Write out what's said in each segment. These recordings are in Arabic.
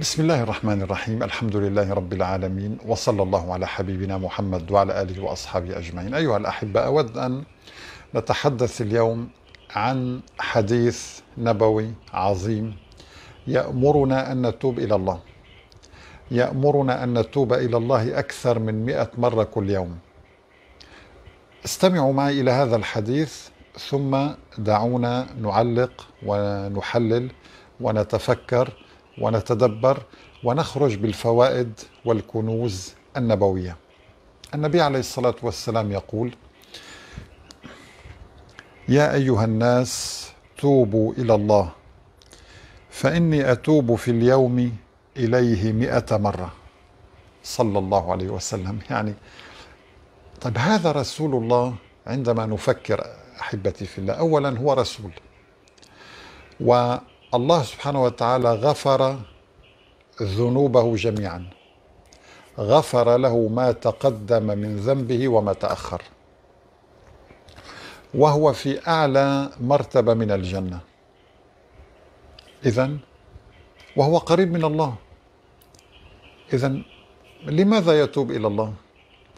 بسم الله الرحمن الرحيم الحمد لله رب العالمين وصلى الله على حبيبنا محمد وعلى آله وأصحابه أجمعين أيها الأحبة أود أن نتحدث اليوم عن حديث نبوي عظيم يأمرنا أن نتوب إلى الله يأمرنا أن نتوب إلى الله أكثر من مئة مرة كل يوم استمعوا معي إلى هذا الحديث ثم دعونا نعلق ونحلل ونتفكر ونتدبر ونخرج بالفوائد والكنوز النبويه النبي عليه الصلاه والسلام يقول يا ايها الناس توبوا الى الله فاني اتوب في اليوم اليه مئه مره صلى الله عليه وسلم يعني طيب هذا رسول الله عندما نفكر احبتي في الله اولا هو رسول و الله سبحانه وتعالى غفر ذنوبه جميعا غفر له ما تقدم من ذنبه وما تاخر وهو في اعلى مرتبه من الجنه اذا وهو قريب من الله اذا لماذا يتوب الى الله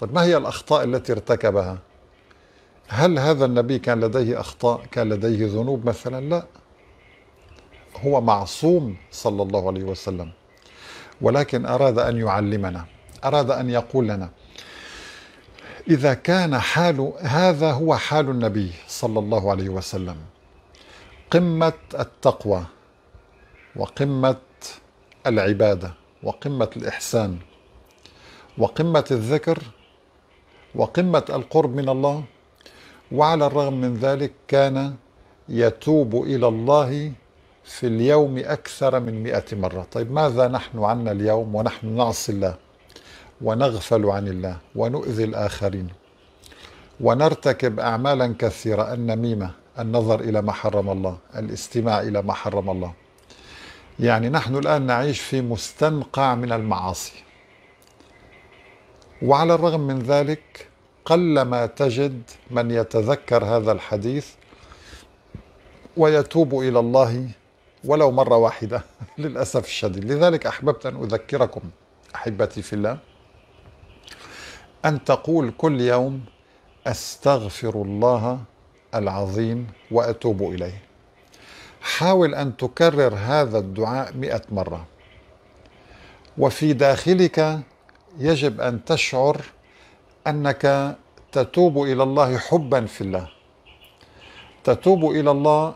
طيب ما هي الاخطاء التي ارتكبها هل هذا النبي كان لديه اخطاء كان لديه ذنوب مثلا لا هو معصوم صلى الله عليه وسلم ولكن أراد أن يعلمنا أراد أن يقول لنا إذا كان حال هذا هو حال النبي صلى الله عليه وسلم قمة التقوى وقمة العبادة وقمة الإحسان وقمة الذكر وقمة القرب من الله وعلى الرغم من ذلك كان يتوب إلى الله في اليوم أكثر من مئة مرة طيب ماذا نحن عنا اليوم ونحن نعصي الله ونغفل عن الله ونؤذي الآخرين ونرتكب أعمالا كثيرة النميمة النظر إلى ما حرم الله الاستماع إلى ما حرم الله يعني نحن الآن نعيش في مستنقع من المعاصي وعلى الرغم من ذلك قلما تجد من يتذكر هذا الحديث ويتوب إلى الله ولو مرة واحدة للأسف الشديد لذلك أحببت أن أذكركم أحبتي في الله أن تقول كل يوم أستغفر الله العظيم وأتوب إليه حاول أن تكرر هذا الدعاء مئة مرة وفي داخلك يجب أن تشعر أنك تتوب إلى الله حبا في الله تتوب إلى الله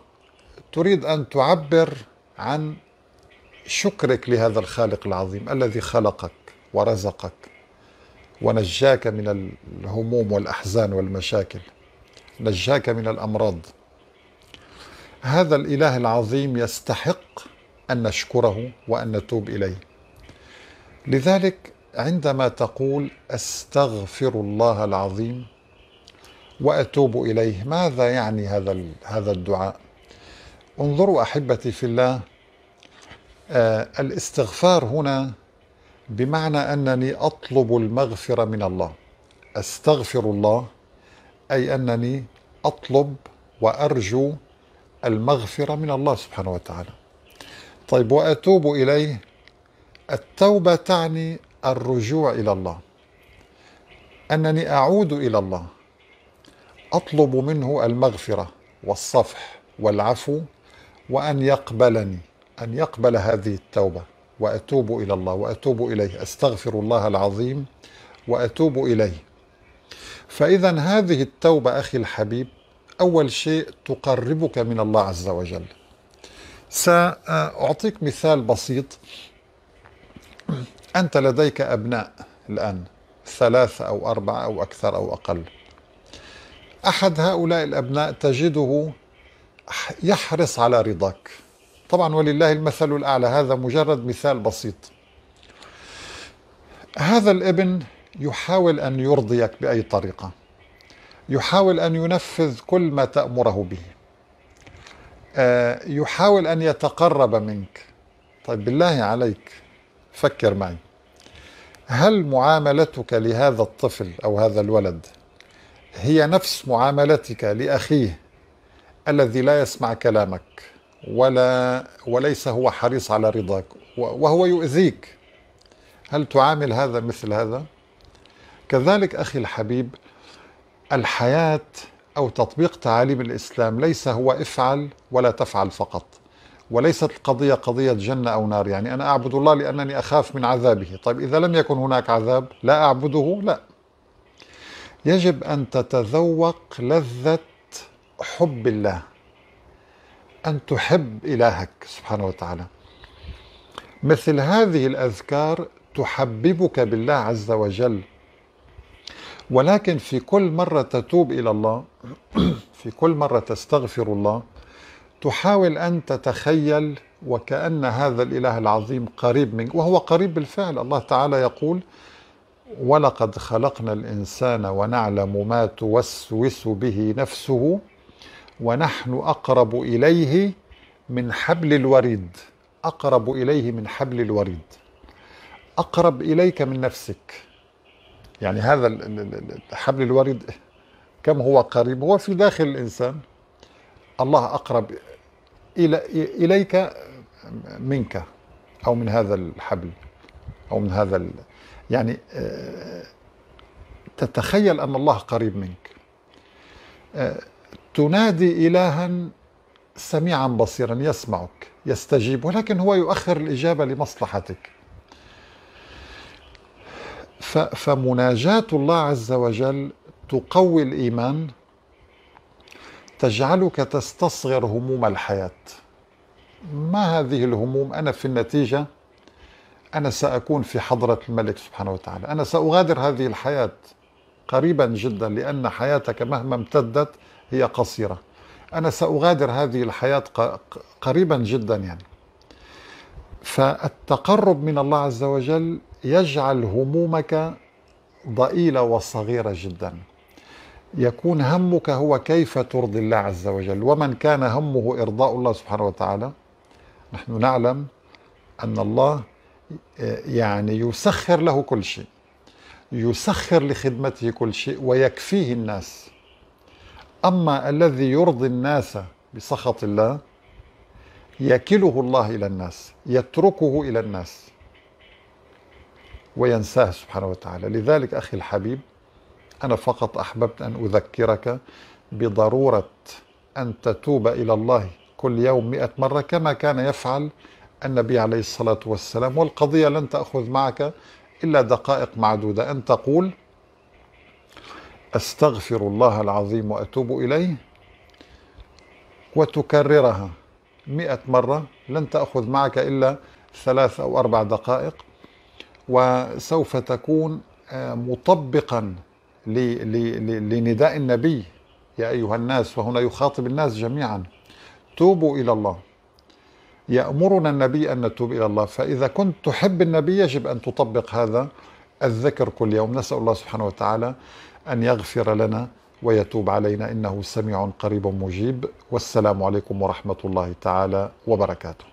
تريد أن تعبر عن شكرك لهذا الخالق العظيم الذي خلقك ورزقك ونجاك من الهموم والأحزان والمشاكل نجاك من الأمراض هذا الإله العظيم يستحق أن نشكره وأن نتوب إليه لذلك عندما تقول استغفر الله العظيم واتوب اليه ماذا يعني هذا هذا الدعاء انظروا احبتي في الله آه الاستغفار هنا بمعنى انني اطلب المغفره من الله استغفر الله اي انني اطلب وارجو المغفره من الله سبحانه وتعالى طيب واتوب اليه التوبه تعني الرجوع الى الله انني اعود الى الله اطلب منه المغفره والصفح والعفو وأن يقبلني أن يقبل هذه التوبة وأتوب إلى الله وأتوب إليه أستغفر الله العظيم وأتوب إليه فإذا هذه التوبة أخي الحبيب أول شيء تقربك من الله عز وجل سأعطيك مثال بسيط أنت لديك أبناء الآن ثلاثة أو أربعة أو أكثر أو أقل أحد هؤلاء الأبناء تجده يحرص على رضاك طبعا ولله المثل الأعلى هذا مجرد مثال بسيط هذا الابن يحاول أن يرضيك بأي طريقة يحاول أن ينفذ كل ما تأمره به آه، يحاول أن يتقرب منك طيب بالله عليك فكر معي هل معاملتك لهذا الطفل أو هذا الولد هي نفس معاملتك لأخيه الذي لا يسمع كلامك ولا وليس هو حريص على رضاك وهو يؤذيك هل تعامل هذا مثل هذا كذلك اخي الحبيب الحياه او تطبيق تعاليم الاسلام ليس هو افعل ولا تفعل فقط وليست القضيه قضيه جنه او نار يعني انا اعبد الله لانني اخاف من عذابه طيب اذا لم يكن هناك عذاب لا اعبده لا يجب ان تتذوق لذه حب الله أن تحب إلهك سبحانه وتعالى مثل هذه الأذكار تحببك بالله عز وجل ولكن في كل مرة تتوب إلى الله في كل مرة تستغفر الله تحاول أن تتخيل وكأن هذا الإله العظيم قريب منك وهو قريب بالفعل الله تعالى يقول ولقد خلقنا الإنسان ونعلم ما توسوس به نفسه ونحن اقرب اليه من حبل الوريد اقرب اليه من حبل الوريد اقرب اليك من نفسك يعني هذا حبل الوريد كم هو قريب هو في داخل الانسان الله اقرب الى اليك منك او من هذا الحبل او من هذا ال... يعني آه، تتخيل ان الله قريب منك آه، تنادي إلها سميعا بصيرا يسمعك يستجيب ولكن هو يؤخر الإجابة لمصلحتك فمناجاة الله عز وجل تقوي الإيمان تجعلك تستصغر هموم الحياة ما هذه الهموم أنا في النتيجة أنا سأكون في حضرة الملك سبحانه وتعالى أنا سأغادر هذه الحياة قريبا جدا لأن حياتك مهما امتدت هي قصيرة أنا سأغادر هذه الحياة قريبا جدا يعني فالتقرب من الله عز وجل يجعل همومك ضئيلة وصغيرة جدا يكون همك هو كيف ترضي الله عز وجل ومن كان همه إرضاء الله سبحانه وتعالى نحن نعلم أن الله آه، يعني يسخر له كل شيء يسخر لخدمته كل شيء ويكفيه الناس أما الذي يرضي الناس بسخط الله يكله الله إلى الناس يتركه إلى الناس وينساه سبحانه وتعالى لذلك أخي الحبيب أنا فقط أحببت أن أذكرك بضرورة أن تتوب إلى الله كل يوم مئة مرة كما كان يفعل النبي عليه الصلاة والسلام والقضية لن تأخذ معك إلا دقائق معدودة أن تقول استغفر الله العظيم واتوب اليه وتكررها مئة مرة لن تأخذ معك إلا ثلاث أو أربع دقائق وسوف تكون آه، مطبقا لنداء النبي يا أيها الناس وهنا يخاطب الناس جميعا توبوا إلى الله يأمرنا النبي أن نتوب إلى الله فإذا كنت تحب النبي يجب أن تطبق هذا الذكر كل يوم نسأل الله سبحانه وتعالى أن يغفر لنا ويتوب علينا إنه سميع قريب مجيب والسلام عليكم ورحمة الله تعالى وبركاته